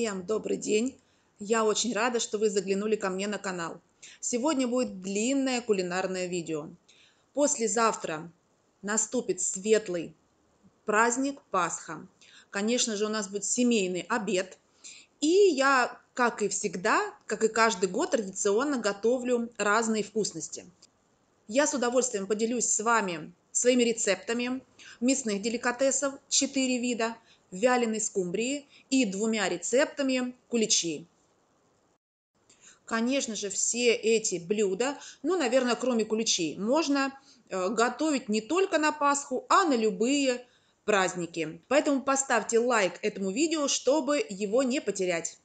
Всем добрый день! Я очень рада, что вы заглянули ко мне на канал. Сегодня будет длинное кулинарное видео. Послезавтра наступит светлый праздник Пасха. Конечно же, у нас будет семейный обед. И я, как и всегда, как и каждый год, традиционно готовлю разные вкусности. Я с удовольствием поделюсь с вами своими рецептами мясных деликатесов 4 вида – вяленой скумбрии и двумя рецептами куличи. Конечно же, все эти блюда, ну, наверное, кроме куличей, можно э, готовить не только на Пасху, а на любые праздники. Поэтому поставьте лайк этому видео, чтобы его не потерять.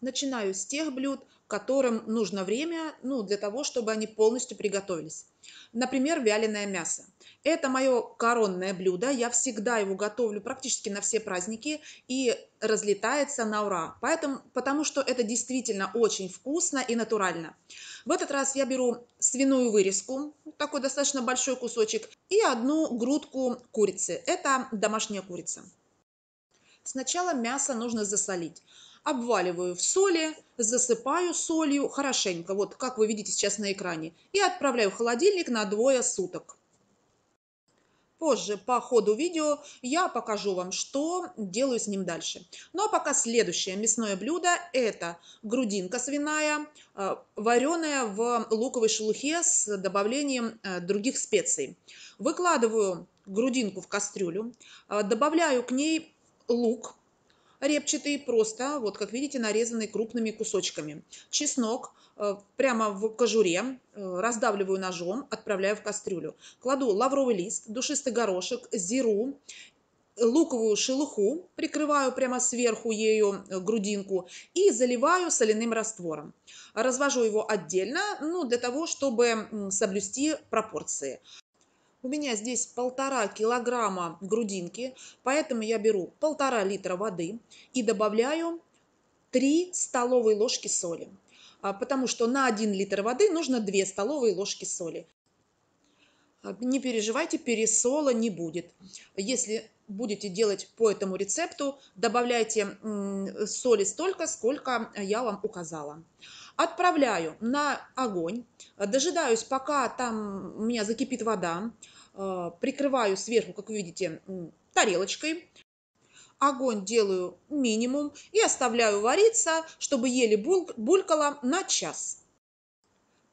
Начинаю с тех блюд, которым нужно время ну, для того, чтобы они полностью приготовились. Например, вяленое мясо. Это мое коронное блюдо. Я всегда его готовлю практически на все праздники и разлетается на ура. Поэтому, потому что это действительно очень вкусно и натурально. В этот раз я беру свиную вырезку, такой достаточно большой кусочек, и одну грудку курицы. Это домашняя курица. Сначала мясо нужно засолить обваливаю в соли, засыпаю солью хорошенько, вот как вы видите сейчас на экране, и отправляю в холодильник на двое суток. Позже по ходу видео я покажу вам, что делаю с ним дальше. Ну а пока следующее мясное блюдо – это грудинка свиная, э, вареная в луковой шелухе с добавлением э, других специй. Выкладываю грудинку в кастрюлю, э, добавляю к ней лук, репчатый просто, вот как видите, нарезанный крупными кусочками. Чеснок э, прямо в кожуре, э, раздавливаю ножом, отправляю в кастрюлю. Кладу лавровый лист, душистый горошек, зиру луковую шелуху, прикрываю прямо сверху ею э, грудинку и заливаю соляным раствором. Развожу его отдельно, ну, для того, чтобы соблюсти пропорции. У меня здесь полтора килограмма грудинки, поэтому я беру полтора литра воды и добавляю 3 столовые ложки соли, а, потому что на 1 литр воды нужно 2 столовые ложки соли. А, не переживайте, пересола не будет. Если будете делать по этому рецепту, добавляйте соли столько, сколько я вам указала. Отправляю на огонь, дожидаюсь, пока там у меня закипит вода, а, прикрываю сверху, как вы видите, тарелочкой. Огонь делаю минимум и оставляю вариться, чтобы еле булькало на час.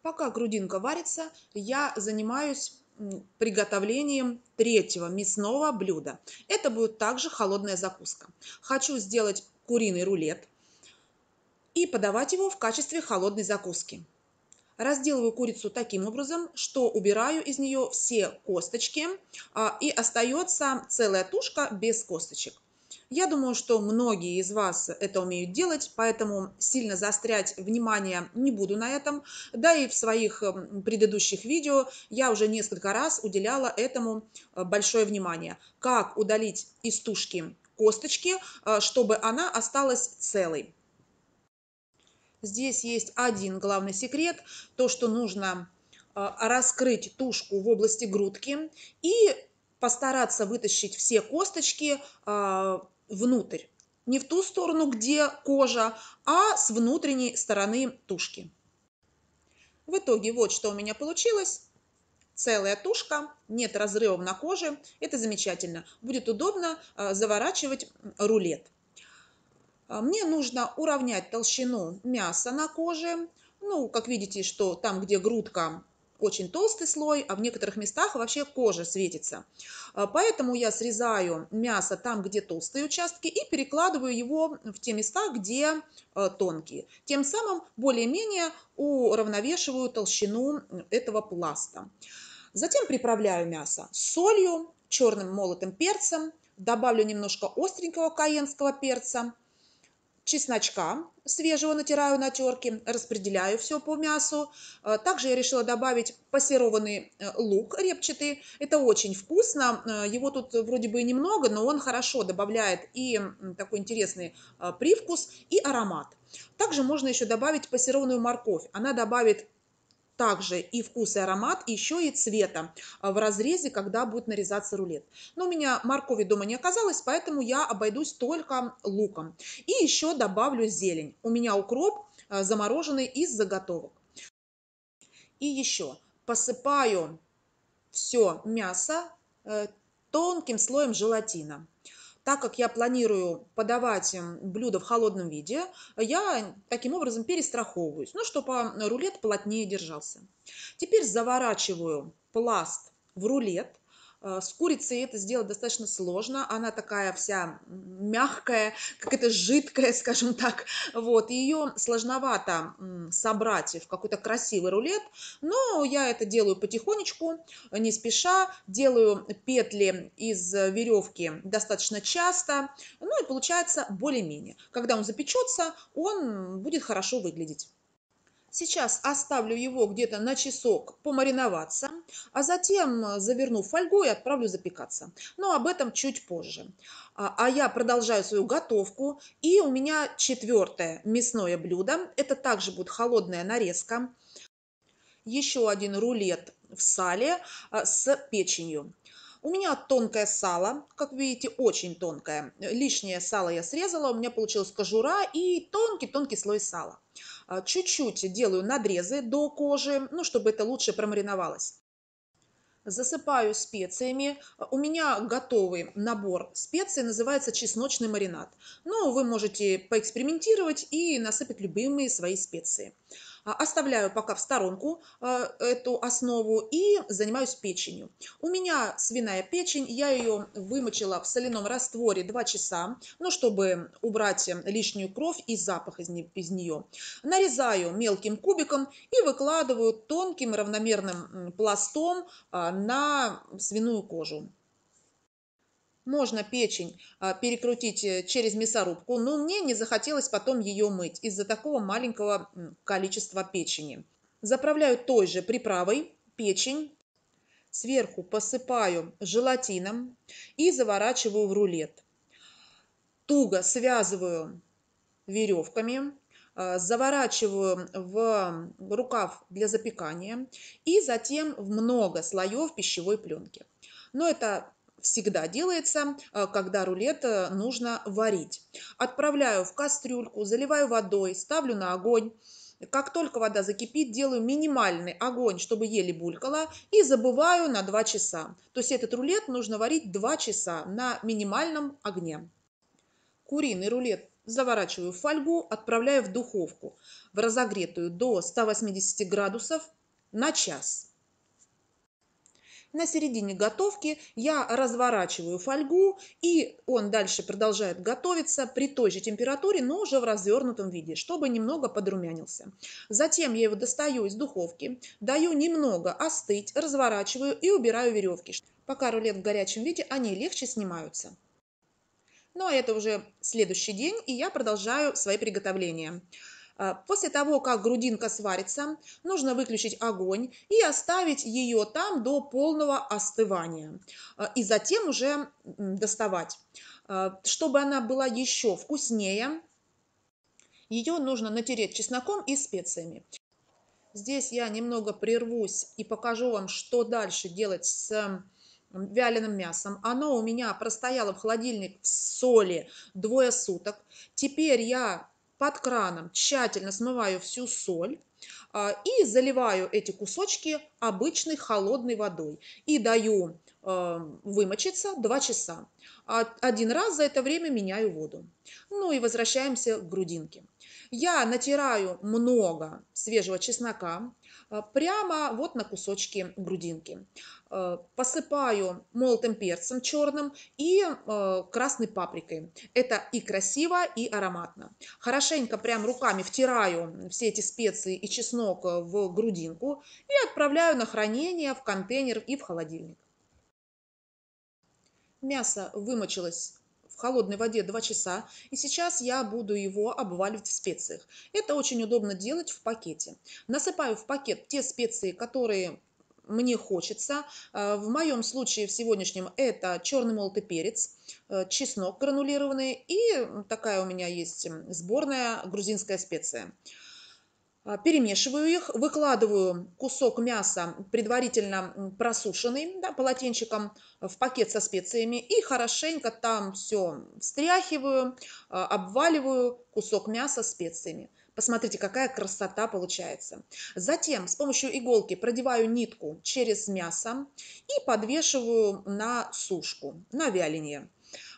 Пока грудинка варится, я занимаюсь приготовлением третьего мясного блюда. Это будет также холодная закуска. Хочу сделать куриный рулет и подавать его в качестве холодной закуски. Разделываю курицу таким образом, что убираю из нее все косточки а, и остается целая тушка без косточек. Я думаю, что многие из вас это умеют делать, поэтому сильно заострять внимание не буду на этом. Да и в своих предыдущих видео я уже несколько раз уделяла этому э, большое внимание. Как удалить из тушки косточки, э, чтобы она осталась целой. Здесь есть один главный секрет, то, что нужно э, раскрыть тушку в области грудки и постараться вытащить все косточки внутрь. Не в ту сторону, где кожа, а с внутренней стороны тушки. В итоге вот что у меня получилось. Целая тушка, нет разрывов на коже. Это замечательно. Будет удобно а, заворачивать рулет. А, мне нужно уравнять толщину мяса на коже. Ну, как видите, что там, где грудка, очень толстый слой, а в некоторых местах вообще кожа светится. А, поэтому я срезаю мясо там, где толстые участки, и перекладываю его в те места, где а, тонкие. Тем самым более-менее уравновешиваю толщину этого пласта. Затем приправляю мясо солью, черным молотым перцем, добавлю немножко остренького каенского перца – чесночка свежего натираю на терке, распределяю все по мясу. Э, также я решила добавить пассерованный э, лук репчатый. Это очень вкусно. Э, его тут вроде бы и немного, но он хорошо добавляет и такой интересный привкус, и аромат. Также можно еще добавить пассерованную морковь. Она добавит также и вкус, и аромат, и еще и цвета а, в разрезе, когда будет нарезаться рулет. Но у меня моркови дома не оказалось, поэтому я обойдусь только луком. И еще добавлю зелень. У меня укроп а, замороженный из заготовок. И еще посыпаю все мясо э, тонким слоем желатина так как я планирую подавать эм, блюдо в холодном виде, я таким образом перестраховываюсь, ну, чтобы а, рулет плотнее держался. Теперь заворачиваю пласт в рулет – Э, с курицей это сделать достаточно сложно. Она такая вся мягкая, как это жидкая, скажем так. Вот. И ее сложновато собрать в какой-то красивый рулет. Но я это делаю потихонечку, не спеша. Делаю петли из э, веревки достаточно часто. Ну и получается более-менее. Когда он запечется, он будет хорошо выглядеть. Сейчас оставлю его где-то на часок помариноваться, а затем э, заверну фольгу и отправлю запекаться. Но об этом чуть позже. А, а я продолжаю свою готовку. И у меня четвертое мясное блюдо. Это также будет холодная нарезка. Еще один рулет в сале э, с печенью. У меня тонкое сало, как видите, очень тонкое. Лишнее сало я срезала, у меня получилась кожура и тонкий-тонкий слой сала. А, чуть-чуть делаю надрезы до кожи, ну, чтобы это лучше промариновалось. Засыпаю специями. У меня готовый набор специй, называется чесночный маринад. Но ну, вы можете поэкспериментировать и насыпать любимые свои специи. А, оставляю пока в сторонку а, эту основу и занимаюсь печенью. У меня свиная печень, я ее вымочила в соляном растворе 2 часа, ну, чтобы убрать лишнюю кровь и запах из, не, из нее. Нарезаю мелким кубиком и выкладываю тонким равномерным пластом а, на свиную кожу. Можно печень а, перекрутить э, через мясорубку, но мне не захотелось потом ее мыть из-за такого маленького количества печени. Заправляю той же приправой печень, сверху посыпаю желатином и заворачиваю в рулет. Туго связываю веревками, а, заворачиваю в рукав для запекания и затем в много слоев пищевой пленки. Но это всегда делается, э, когда рулет э, нужно варить. Отправляю в кастрюльку, заливаю водой, ставлю на огонь. Как только вода закипит, делаю минимальный огонь, чтобы еле булькало, и забываю на 2 часа. То есть этот рулет нужно варить 2 часа на минимальном огне. Куриный рулет заворачиваю в фольгу, отправляю в духовку в разогретую до 180 градусов на час на середине готовки я разворачиваю фольгу, и он дальше продолжает готовиться при той же температуре, но уже в развернутом виде, чтобы немного подрумянился. Затем я его достаю из духовки, даю немного остыть, разворачиваю и убираю веревки. Пока рулет в горячем виде, они легче снимаются. Ну а это уже следующий день, и я продолжаю свои приготовления. А, после того, как грудинка сварится, нужно выключить огонь и оставить ее там до полного остывания. А, и затем уже доставать. А, чтобы она была еще вкуснее, ее нужно натереть чесноком и специями. Здесь я немного прервусь и покажу вам, что дальше делать с вяленым мясом. Оно у меня простояло в холодильник в соли двое суток. Теперь я под краном тщательно смываю всю соль а, и заливаю эти кусочки обычной холодной водой и даю Э, вымочиться 2 часа. А один раз за это время меняю воду. Ну и возвращаемся к грудинке. Я натираю много свежего чеснока э, прямо вот на кусочки грудинки. Э, посыпаю молотым перцем черным и красной паприкой. Это и красиво, и ароматно. Хорошенько прям руками втираю все эти специи и чеснок в грудинку и отправляю на хранение в контейнер и в холодильник. Мясо вымочилось в холодной воде 2 часа, и сейчас я буду его обваливать в специях. Это очень удобно делать в пакете. Насыпаю в пакет те специи, которые мне хочется. Э, в моем случае в сегодняшнем это черный молотый перец, э, чеснок гранулированный и такая у меня есть сборная грузинская специя. А, перемешиваю их, выкладываю кусок мяса, предварительно просушенный да, полотенчиком, в пакет со специями и хорошенько там все встряхиваю, а, обваливаю кусок мяса специями. Посмотрите, какая красота получается. Затем с помощью иголки продеваю нитку через мясо и подвешиваю на сушку, на вяленье.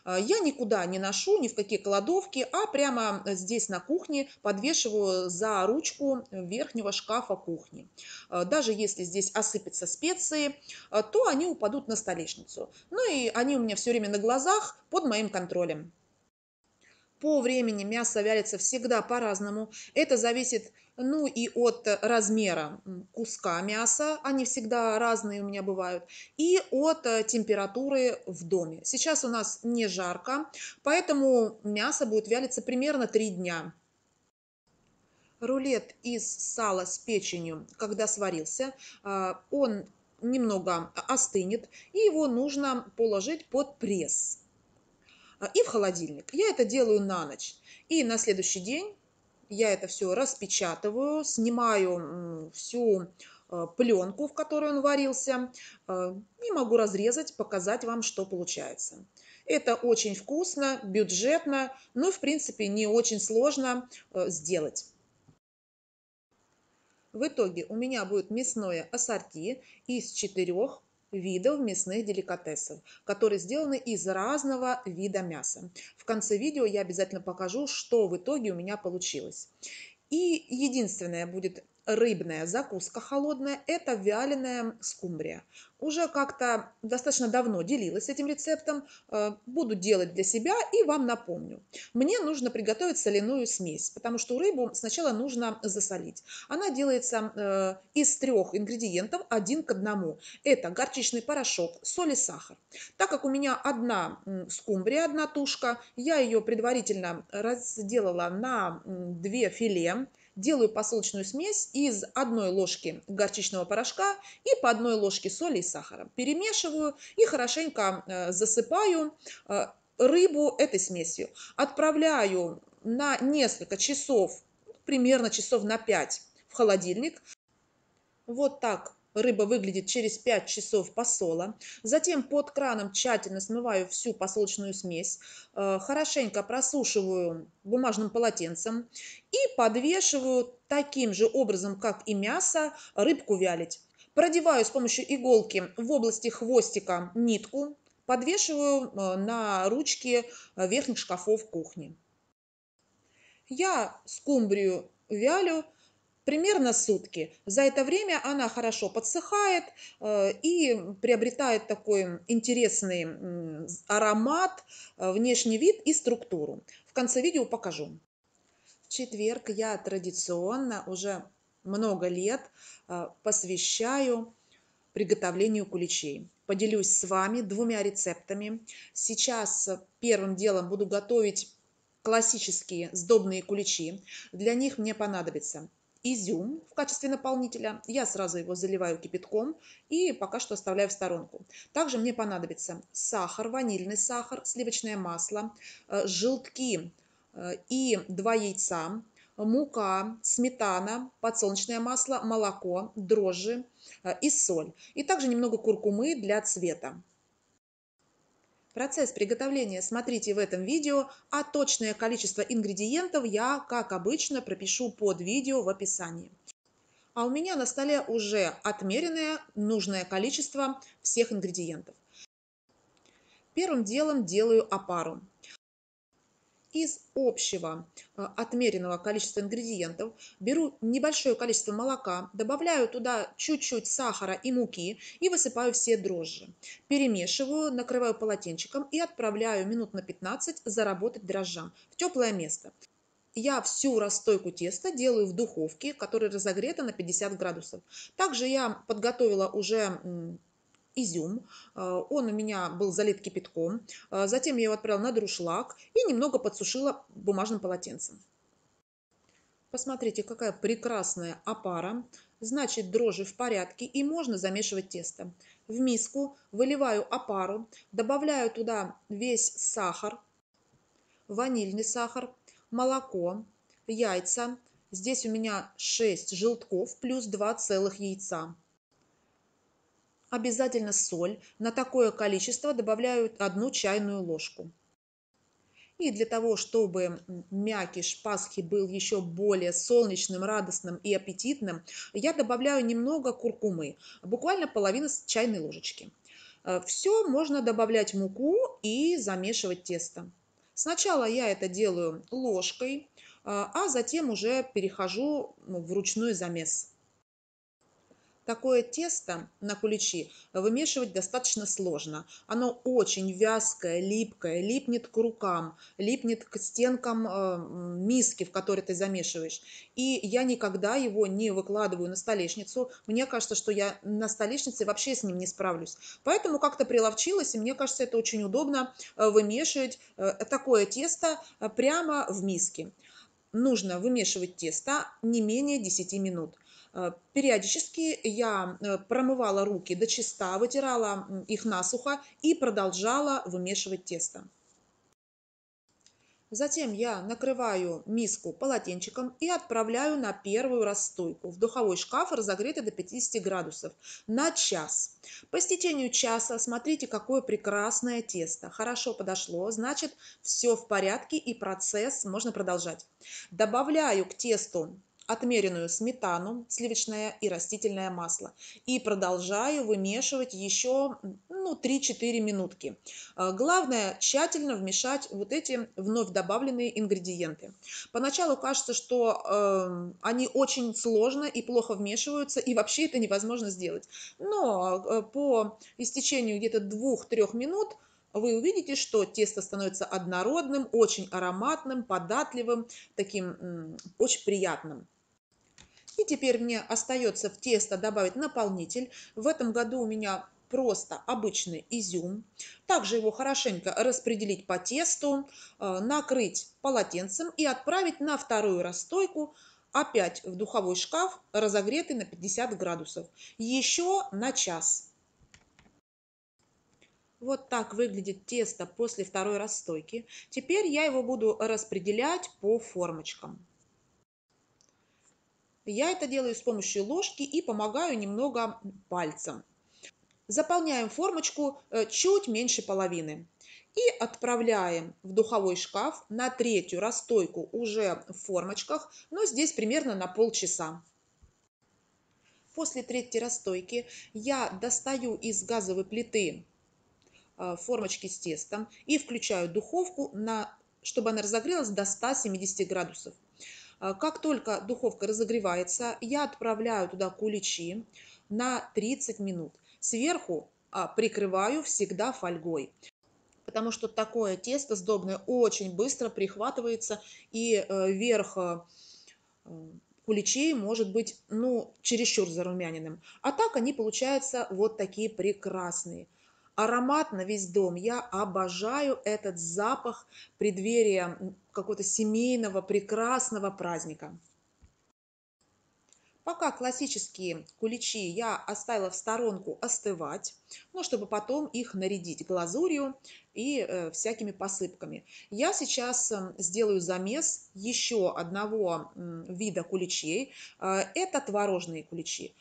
А, я никуда не ношу, ни в какие кладовки, а прямо э, здесь на кухне подвешиваю за ручку верхнего шкафа кухни. А, даже если здесь осыпятся специи, а, то они упадут на столешницу. Ну и они у меня все время на глазах под моим контролем. По времени мясо вялится всегда по-разному. Это зависит, ну и от размера куска мяса, они всегда разные у меня бывают, и от э, температуры в доме. Сейчас у нас не жарко, поэтому мясо будет вялиться примерно 3 дня. Рулет из сала с печенью, когда сварился, а, он немного остынет, и его нужно положить под пресс. А, и в холодильник. Я это делаю на ночь. И на следующий день я это все распечатываю, снимаю всю а, пленку, в которой он варился, а, и могу разрезать, показать вам, что получается. Это очень вкусно, бюджетно, но, ну в принципе, не очень сложно сделать. В итоге у меня будет мясное ассорти из четырех видов мясных деликатесов, которые сделаны из разного вида мяса. В конце видео я обязательно покажу, что в итоге у меня получилось. И единственное будет рыбная закуска холодная – это вяленая скумбрия. Уже как-то достаточно давно делилась этим рецептом. Э, буду делать для себя и вам напомню. Мне нужно приготовить соляную смесь, потому что рыбу сначала нужно засолить. Она делается э, из трех ингредиентов один к одному. Это горчичный порошок, соль и сахар. Так как у меня одна скумбрия, одна тушка, я ее предварительно разделала на две филе делаю посолочную смесь из одной ложки горчичного порошка и по одной ложке соли и сахара. Перемешиваю и хорошенько э, засыпаю э, рыбу этой смесью. Отправляю на несколько часов, примерно часов на 5 в холодильник. Вот так рыба выглядит через 5 часов посола. Затем под краном тщательно смываю всю посолочную смесь, э, хорошенько просушиваю бумажным полотенцем и подвешиваю таким же образом, как и мясо, рыбку вялить. Продеваю с помощью иголки в области хвостика нитку, подвешиваю э, на ручке э, верхних шкафов кухни. Я скумбрию вялю примерно сутки. За это время она хорошо подсыхает э, и приобретает такой интересный аромат, э, внешний вид и структуру. В конце видео покажу. В четверг я традиционно уже много лет э, посвящаю приготовлению куличей. Поделюсь с вами двумя рецептами. Сейчас первым делом буду готовить классические сдобные куличи. Для них мне понадобится изюм в качестве наполнителя. Я сразу его заливаю кипятком и пока что оставляю в сторонку. Также мне понадобится сахар, ванильный сахар, сливочное масло, э, желтки э, и два яйца, мука, сметана, подсолнечное масло, молоко, дрожжи э, и соль. И также немного куркумы для цвета. Процесс приготовления смотрите в этом видео, а точное количество ингредиентов я, как обычно, пропишу под видео в описании. А у меня на столе уже отмеренное нужное количество всех ингредиентов. Первым делом делаю опару из общего э, отмеренного количества ингредиентов, беру небольшое количество молока, добавляю туда чуть-чуть сахара и муки и высыпаю все дрожжи. Перемешиваю, накрываю полотенчиком и отправляю минут на 15 заработать дрожжам в теплое место. Я всю расстойку теста делаю в духовке, которая разогрета на 50 градусов. Также я подготовила уже изюм. Э, он у меня был залит кипятком. Э, затем я его отправила на друшлаг и немного подсушила бумажным полотенцем. Посмотрите, какая прекрасная опара. Значит, дрожжи в порядке и можно замешивать тесто. В миску выливаю опару, добавляю туда весь сахар, ванильный сахар, молоко, яйца. Здесь у меня 6 желтков плюс 2 целых яйца обязательно соль. На такое количество добавляют одну чайную ложку. И для того, чтобы мякиш Пасхи был еще более солнечным, радостным и аппетитным, я добавляю немного куркумы, буквально половина чайной ложечки. Э, Все можно добавлять муку и замешивать тесто. Сначала я это делаю ложкой, э, а затем уже перехожу ну, в ручной замес. Такое тесто на куличи вымешивать достаточно сложно. Оно очень вязкое, липкое, липнет к рукам, липнет к стенкам э, миски, в которой ты замешиваешь. И я никогда его не выкладываю на столешницу. Мне кажется, что я на столешнице вообще с ним не справлюсь. Поэтому как-то приловчилась, и мне кажется, это очень удобно э, вымешивать э, такое тесто прямо в миске нужно вымешивать тесто не менее 10 минут. Э, периодически я э, промывала руки до чиста, вытирала их насухо и продолжала вымешивать тесто. Затем я накрываю миску полотенчиком и отправляю на первую расстойку в духовой шкаф, разогретый до 50 градусов, на час. По истечению часа смотрите, какое прекрасное тесто. Хорошо подошло, значит, все в порядке и процесс можно продолжать. Добавляю к тесту отмеренную сметану, сливочное и растительное масло. И продолжаю вымешивать еще ну, 3-4 минутки. Э, главное тщательно вмешать вот эти вновь добавленные ингредиенты. Поначалу кажется, что э, они очень сложно и плохо вмешиваются, и вообще это невозможно сделать. Но э, по истечению где-то 2-3 минут вы увидите, что тесто становится однородным, очень ароматным, податливым, таким очень приятным. И теперь мне остается в тесто добавить наполнитель. В этом году у меня просто обычный изюм. Также его хорошенько распределить по тесту, э, накрыть полотенцем и отправить на вторую расстойку опять в духовой шкаф, разогретый на 50 градусов. Еще на час. Вот так выглядит тесто после второй расстойки. Теперь я его буду распределять по формочкам. Я это делаю с помощью ложки и помогаю немного пальцем. Заполняем формочку э, чуть меньше половины. И отправляем в духовой шкаф на третью расстойку уже в формочках, но здесь примерно на полчаса. После третьей расстойки я достаю из газовой плиты э, формочки с тестом и включаю духовку, на, чтобы она разогрелась до 170 градусов. А, как только духовка разогревается, я отправляю туда куличи на 30 минут. Сверху а, прикрываю всегда фольгой потому что такое тесто сдобное очень быстро прихватывается, и э, верх э, куличей может быть, ну, чересчур зарумяненным. А так они получаются вот такие прекрасные аромат на весь дом. Я обожаю этот запах преддверия какого-то семейного, прекрасного праздника. Пока классические куличи я оставила в сторонку остывать, ну, чтобы потом их нарядить глазурью и э, всякими посыпками. Я сейчас э, сделаю замес еще одного э, вида куличей. Э, это творожные куличи.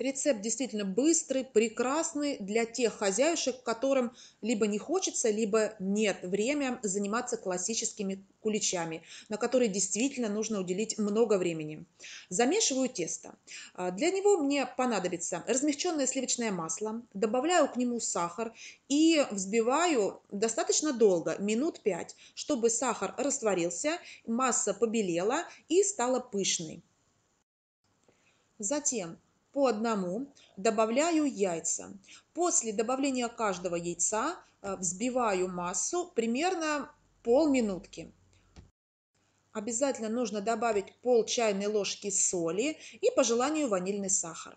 Рецепт действительно быстрый, прекрасный для тех хозяюшек, которым либо не хочется, либо нет время заниматься классическими куличами, на которые действительно нужно уделить много времени. Замешиваю тесто. А, для него мне понадобится размягченное сливочное масло, добавляю к нему сахар и взбиваю достаточно долго, минут 5, чтобы сахар растворился, масса побелела и стала пышной. Затем по одному, добавляю яйца. После добавления каждого яйца э, взбиваю массу примерно полминутки. Обязательно нужно добавить пол чайной ложки соли и по желанию ванильный сахар.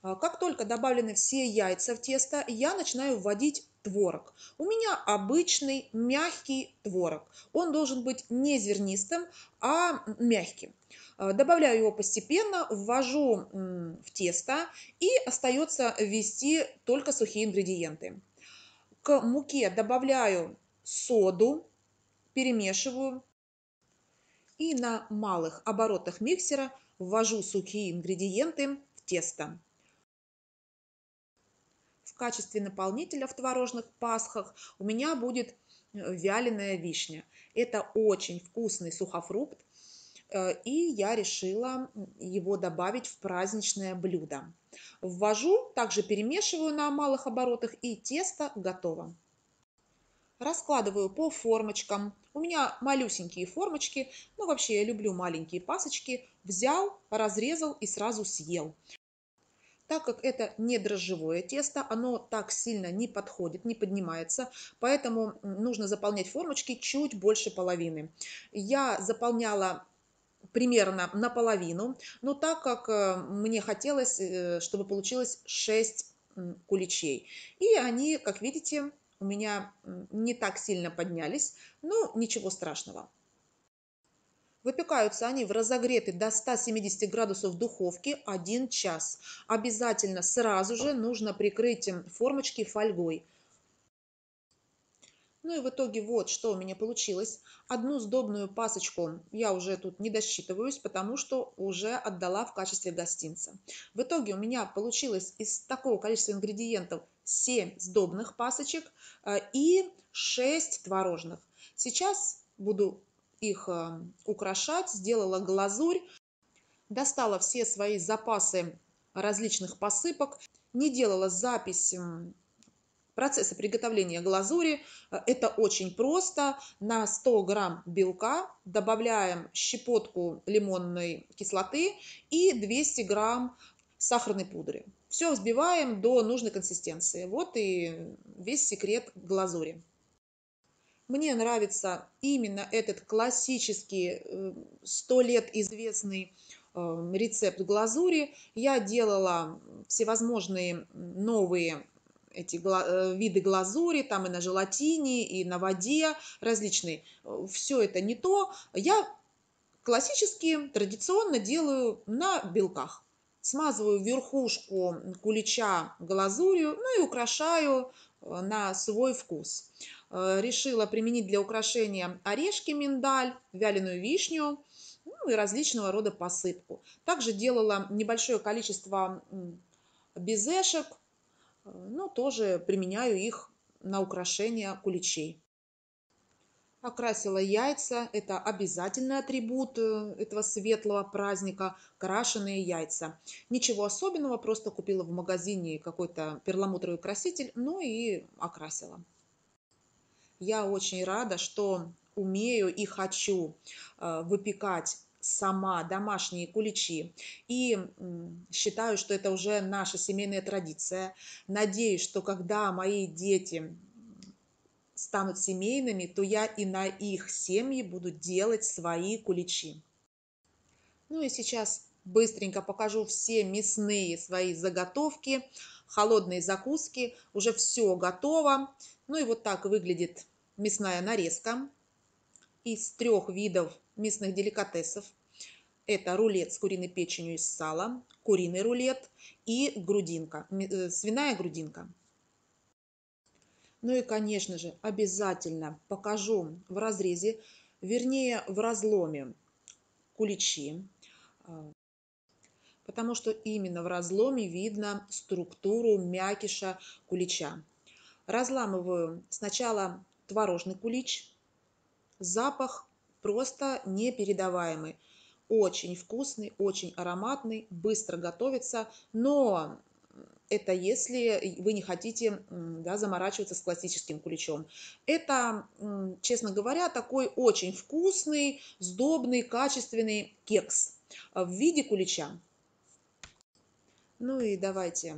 А, как только добавлены все яйца в тесто, я начинаю вводить творог. У меня обычный мягкий творог. Он должен быть не зернистым, а мягким. А, добавляю его постепенно, ввожу в тесто и остается ввести только сухие ингредиенты. К муке добавляю соду, перемешиваю и на малых оборотах миксера ввожу сухие ингредиенты в тесто качестве наполнителя в творожных пасхах у меня будет э, вяленая вишня. Это очень вкусный сухофрукт, э, и я решила его добавить в праздничное блюдо. Ввожу, также перемешиваю на малых оборотах, и тесто готово. Раскладываю по формочкам. У меня малюсенькие формочки, ну вообще я люблю маленькие пасочки. Взял, разрезал и сразу съел. Так как это не дрожжевое тесто, оно так сильно не подходит, не поднимается, поэтому нужно заполнять формочки чуть больше половины. Я заполняла примерно наполовину, но так как э, мне хотелось, э, чтобы получилось 6 куличей. И они, как видите, у меня не так сильно поднялись, но ничего страшного. Выпекаются они в разогретой до 170 градусов духовке 1 час. Обязательно сразу же нужно прикрыть эм, формочки фольгой. Ну и в итоге вот что у меня получилось. Одну сдобную пасочку я уже тут не досчитываюсь, потому что уже отдала в качестве гостинца. В итоге у меня получилось из такого количества ингредиентов 7 сдобных пасочек э, и 6 творожных. Сейчас буду их эм, украшать, сделала глазурь, достала все свои запасы различных посыпок, не делала запись эм, процесса приготовления глазури. Это очень просто. На 100 грамм белка добавляем щепотку лимонной кислоты и 200 грамм сахарной пудры. Все взбиваем до нужной консистенции. Вот и весь секрет глазури. Мне нравится именно этот классический, э, сто лет известный э, рецепт глазури. Я делала всевозможные новые эти э, виды глазури, там и на желатине, и на воде различные. Все это не то. Я классически, традиционно делаю на белках. Смазываю верхушку кулича глазурью, ну и украшаю на свой вкус. Э, решила применить для украшения орешки миндаль, вяленую вишню ну, и различного рода посыпку. Также делала небольшое количество безешек, э, но тоже применяю их на украшение куличей. Окрасила яйца. Это обязательный атрибут э, этого светлого праздника. Крашеные яйца. Ничего особенного, просто купила в магазине какой-то перламутровый краситель, ну и окрасила. Я очень рада, что умею и хочу э, выпекать сама домашние куличи. И считаю, что это уже наша семейная традиция. Надеюсь, что когда мои дети станут семейными, то я и на их семьи буду делать свои куличи. Ну и сейчас быстренько покажу все мясные свои заготовки, холодные закуски. Уже все готово. Ну и вот так выглядит мясная нарезка из трех видов мясных деликатесов. Это рулет с куриной печенью из сала, куриный рулет и грудинка, э, свиная грудинка. Ну и, конечно же, обязательно покажу в разрезе, вернее, в разломе куличи, а, потому что именно в разломе видно структуру мякиша кулича. Разламываю сначала творожный кулич. Запах просто непередаваемый. Очень вкусный, очень ароматный, быстро готовится, но это если вы не хотите да, заморачиваться с классическим куличом. Это, честно говоря, такой очень вкусный, сдобный, качественный кекс в виде кулича. Ну и давайте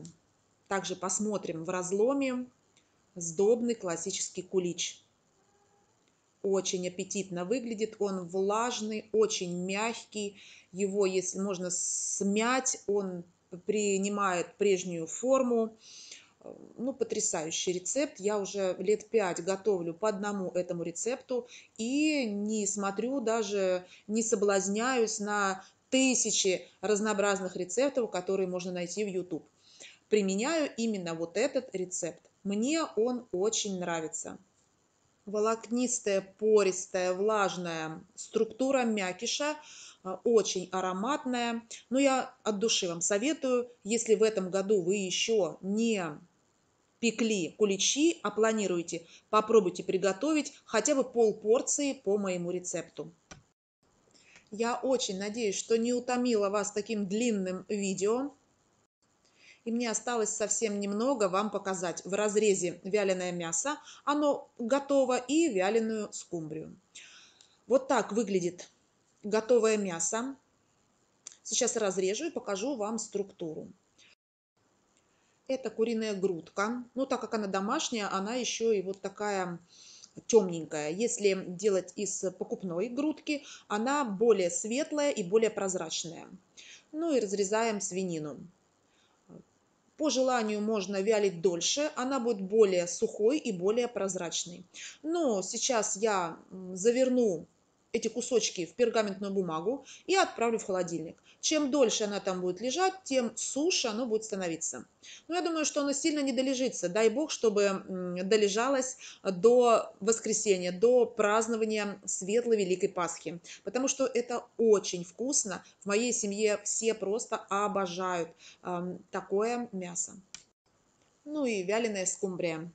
также посмотрим в разломе сдобный классический кулич. Очень аппетитно выглядит, он влажный, очень мягкий, его, если можно смять, он принимает прежнюю форму. Ну, потрясающий рецепт. Я уже лет пять готовлю по одному этому рецепту и не смотрю даже, не соблазняюсь на тысячи разнообразных рецептов, которые можно найти в YouTube. Применяю именно вот этот рецепт. Мне он очень нравится. Волокнистая, пористая, влажная структура мякиша э, очень ароматная. Но я от души вам советую, если в этом году вы еще не пекли куличи, а планируете, попробуйте приготовить хотя бы пол порции по моему рецепту. Я очень надеюсь, что не утомила вас таким длинным видео и мне осталось совсем немного вам показать в разрезе вяленое мясо. Оно готово и вяленую скумбрию. Вот так выглядит готовое мясо. Сейчас разрежу и покажу вам структуру. Это куриная грудка. Ну, так как она домашняя, она еще и вот такая темненькая. Если делать из покупной грудки, она более светлая и более прозрачная. Ну и разрезаем свинину. По желанию можно вялить дольше, она будет более сухой и более прозрачной. Но сейчас я заверну эти кусочки в пергаментную бумагу и отправлю в холодильник. Чем дольше она там будет лежать, тем суше оно будет становиться. Но ну, я думаю, что оно сильно не долежится. Дай бог, чтобы долежалось до воскресенья, до празднования светлой Великой Пасхи. Потому что это очень вкусно. В моей семье все просто обожают такое мясо. Ну и вяленая скумбрия.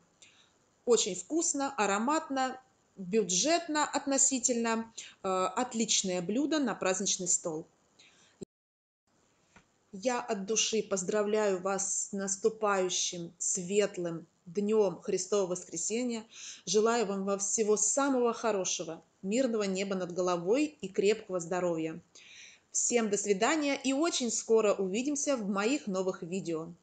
Очень вкусно, ароматно бюджетно относительно, э, отличное блюдо на праздничный стол. Я от души поздравляю вас с наступающим светлым днем Христового воскресения. Желаю вам во всего самого хорошего, мирного неба над головой и крепкого здоровья. Всем до свидания и очень скоро увидимся в моих новых видео.